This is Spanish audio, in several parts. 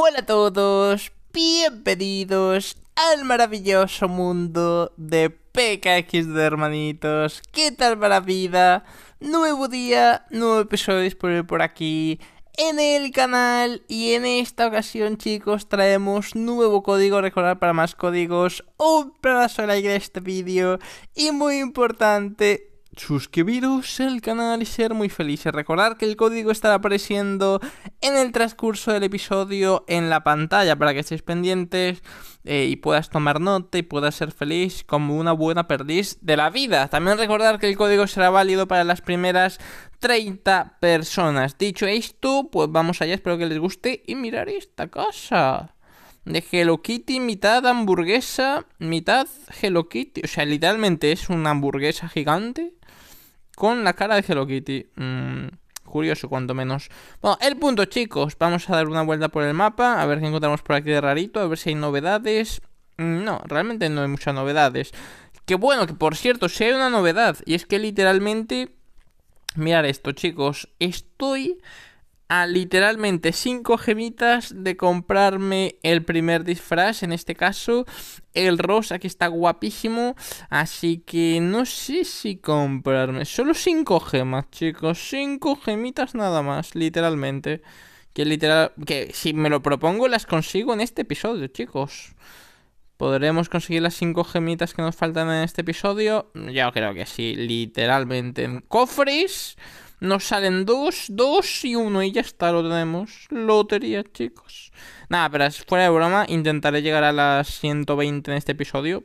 Hola a todos, bienvenidos al maravilloso mundo de PKX de hermanitos. ¿Qué tal para vida? Nuevo día, nuevo episodio disponible por aquí en el canal y en esta ocasión chicos traemos nuevo código, recordar para más códigos, un pedazo de like de este vídeo y muy importante, suscribiros al canal y ser muy felices. Recordar que el código estará apareciendo en el transcurso del episodio en la pantalla para que estéis pendientes eh, y puedas tomar nota y puedas ser feliz como una buena perdiz de la vida. También recordar que el código será válido para las primeras 30 personas. Dicho esto, pues vamos allá, espero que les guste y mirar esta cosa de Hello Kitty, mitad hamburguesa, mitad Hello Kitty. O sea, literalmente es una hamburguesa gigante con la cara de Hello Kitty. Mm, curioso, cuanto menos. Bueno, el punto, chicos. Vamos a dar una vuelta por el mapa. A ver qué encontramos por aquí de rarito. A ver si hay novedades. Mm, no, realmente no hay muchas novedades. Qué bueno, que por cierto, si hay una novedad. Y es que literalmente... Mirad esto, chicos. Estoy Ah, literalmente 5 gemitas de comprarme el primer disfraz, en este caso el rosa que está guapísimo, así que no sé si comprarme, solo 5 gemas chicos, 5 gemitas nada más, literalmente, que literal, que si me lo propongo las consigo en este episodio chicos. ¿Podremos conseguir las 5 gemitas que nos faltan en este episodio? Yo creo que sí, literalmente. cofres nos salen dos, dos y uno y ya está, lo tenemos. Lotería, chicos. Nada, pero fuera de broma, intentaré llegar a las 120 en este episodio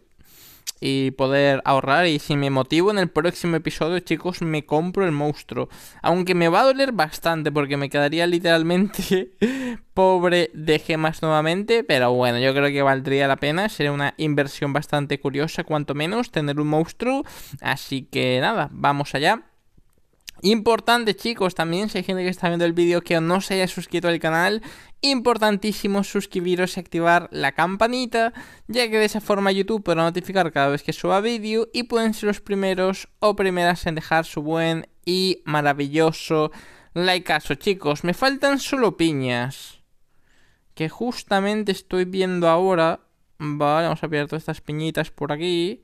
y poder ahorrar. Y si me motivo en el próximo episodio, chicos, me compro el monstruo. Aunque me va a doler bastante porque me quedaría literalmente pobre de gemas nuevamente. Pero bueno, yo creo que valdría la pena. Sería una inversión bastante curiosa, cuanto menos, tener un monstruo. Así que nada, vamos allá. Importante chicos, también si hay gente que está viendo el vídeo que no se haya suscrito al canal, importantísimo suscribiros y activar la campanita, ya que de esa forma YouTube podrá notificar cada vez que suba vídeo y pueden ser los primeros o primeras en dejar su buen y maravilloso like likeazo. Chicos, me faltan solo piñas, que justamente estoy viendo ahora. Vale, vamos a pillar todas estas piñitas por aquí.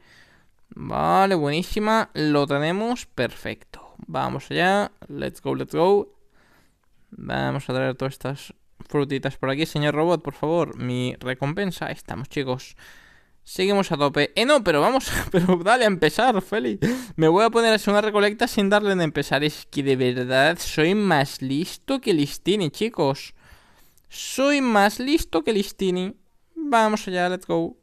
Vale, buenísima, lo tenemos perfecto. Vamos allá. Let's go, let's go. Vamos a traer todas estas frutitas por aquí, señor robot, por favor. Mi recompensa. Ahí estamos, chicos. Seguimos a tope. Eh, no, pero vamos, pero dale a empezar, Feli. Me voy a poner a hacer una recolecta sin darle de empezar. Es que de verdad soy más listo que Listini, chicos. Soy más listo que Listini. Vamos allá, let's go.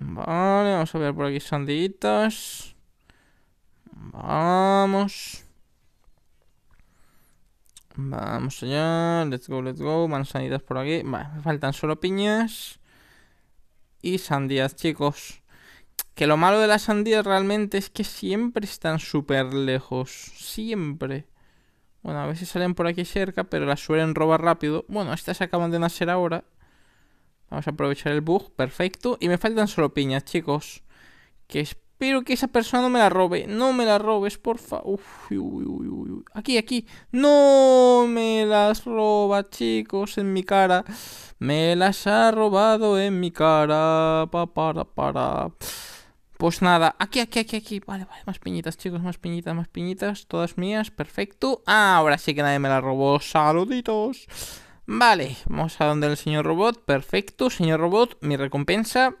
Vale, vamos a ver por aquí sanditas. Vamos. Vamos allá. Let's go, let's go. Manzanitas por aquí. Vale, me faltan solo piñas. Y sandías, chicos. Que lo malo de las sandías realmente es que siempre están súper lejos. Siempre. Bueno, a veces salen por aquí cerca, pero las suelen robar rápido. Bueno, estas acaban de nacer ahora. Vamos a aprovechar el bug. Perfecto. Y me faltan solo piñas, chicos. Que es Espero que esa persona no me la robe. No me la robes, porfa. Uf, Aquí, aquí. No me las roba, chicos, en mi cara. Me las ha robado en mi cara. Pa, para, para. Pues nada, aquí, aquí, aquí, aquí. Vale, vale, más piñitas, chicos, más piñitas, más piñitas. Todas mías, perfecto. Ah, ahora sí que nadie me la robó. Saluditos. Vale, vamos a donde el señor robot. Perfecto, señor robot, mi recompensa.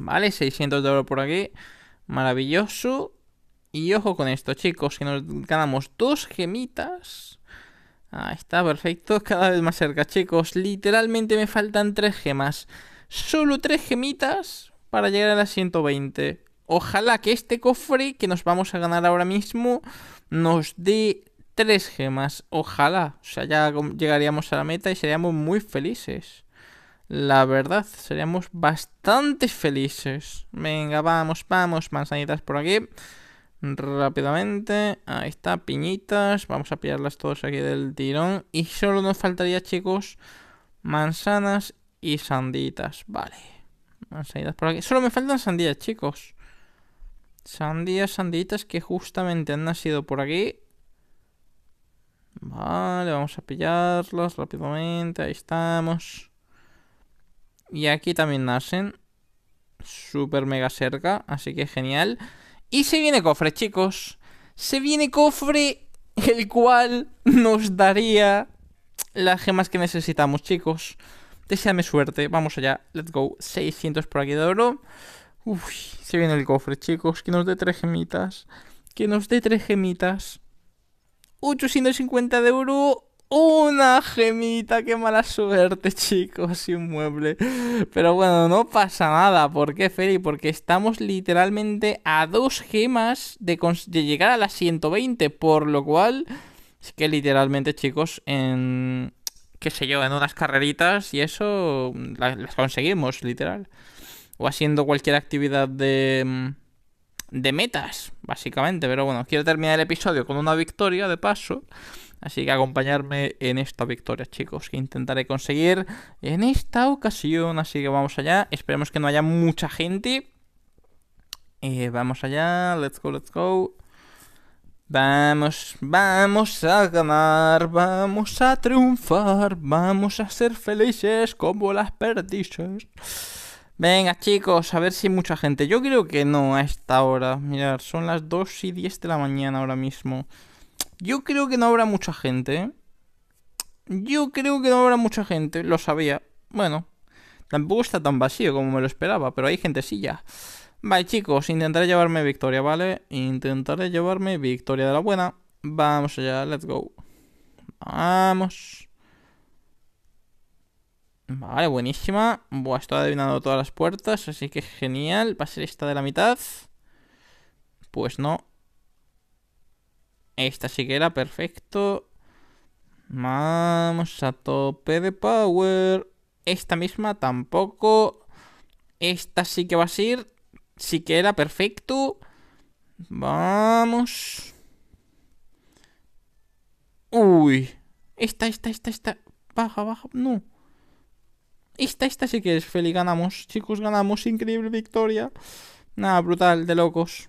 ¿vale? 600 de oro por aquí, maravilloso. Y ojo con esto, chicos, que nos ganamos dos gemitas. Ahí está, perfecto, cada vez más cerca, chicos. Literalmente me faltan tres gemas. Solo tres gemitas para llegar a las 120. Ojalá que este cofre que nos vamos a ganar ahora mismo nos dé tres gemas. Ojalá. O sea, ya llegaríamos a la meta y seríamos muy felices. La verdad, seríamos bastante felices. Venga, vamos, vamos, manzanitas por aquí. Rápidamente, ahí está, piñitas. Vamos a pillarlas todos aquí del tirón. Y solo nos faltaría, chicos, manzanas y sanditas. Vale, manzanitas por aquí. Solo me faltan sandías, chicos. Sandías, sanditas que justamente han nacido por aquí. Vale, vamos a pillarlas rápidamente. Ahí estamos. Y aquí también nacen. Súper mega cerca. Así que genial. Y se viene cofre, chicos. Se viene cofre el cual nos daría las gemas que necesitamos, chicos. Deseame suerte. Vamos allá. Let's go. 600 por aquí de oro. Uy, se viene el cofre, chicos. Que nos dé tres gemitas. Que nos dé tres gemitas. 850 de oro una gemita, qué mala suerte, chicos, inmueble mueble. Pero bueno, no pasa nada. ¿Por qué, Feli? Porque estamos literalmente a dos gemas de, llegar a las 120, por lo cual es que literalmente, chicos, en qué sé yo, en unas carreritas y eso mm, las conseguimos, literal. O haciendo cualquier actividad de mm, de metas, básicamente. Pero bueno, quiero terminar el episodio con una victoria de paso. Así que acompañarme en esta victoria, chicos, que intentaré conseguir en esta ocasión. Así que vamos allá. Esperemos que no haya mucha gente. Eh, vamos allá. Let's go, let's go. Vamos, vamos a ganar, vamos a triunfar, vamos a ser felices como las perdices. Venga chicos, a ver si hay mucha gente. Yo creo que no a esta hora. Mirad, son las 2 y 10 de la mañana ahora mismo. Yo creo que no habrá mucha gente. Yo creo que no habrá mucha gente, lo sabía. Bueno, tampoco está tan vacío como me lo esperaba, pero hay gente sí ya. Vale, chicos, intentaré llevarme victoria, ¿vale? Intentaré llevarme victoria de la buena. Vamos allá, let's go. Vamos. Vale, buenísima. Buah, estoy adivinando todas las puertas, así que genial. ¿Va a ser esta de la mitad? Pues no. Esta sí que era perfecto. Vamos a tope de power. Esta misma tampoco. Esta sí que va a ser. Sí que era perfecto. Vamos. Uy. Esta, esta, esta, esta. Baja, baja. No. Esta, esta sí que es feliz. Ganamos, chicos, ganamos. Increíble victoria. Nada, brutal, de locos.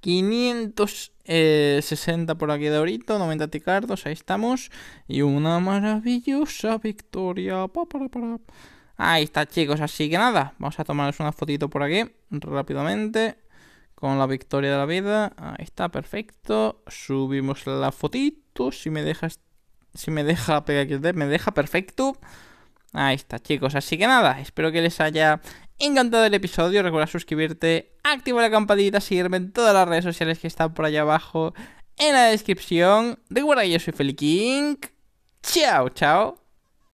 500 60 eh, por aquí de ahorita, 90 ticardos, ahí estamos. Y una maravillosa victoria. Ahí está, chicos. Así que nada, vamos a tomarles una fotito por aquí rápidamente. Con la victoria de la vida. Ahí está, perfecto. Subimos la fotito. Si me dejas. Si me deja PXD, me deja perfecto. Ahí está, chicos. Así que nada, espero que les haya encantado el episodio. Recuerda suscribirte, activa la campanita, seguirme en todas las redes sociales que están por allá abajo en la descripción. Recuerda que yo soy Feli King. Chao, chao.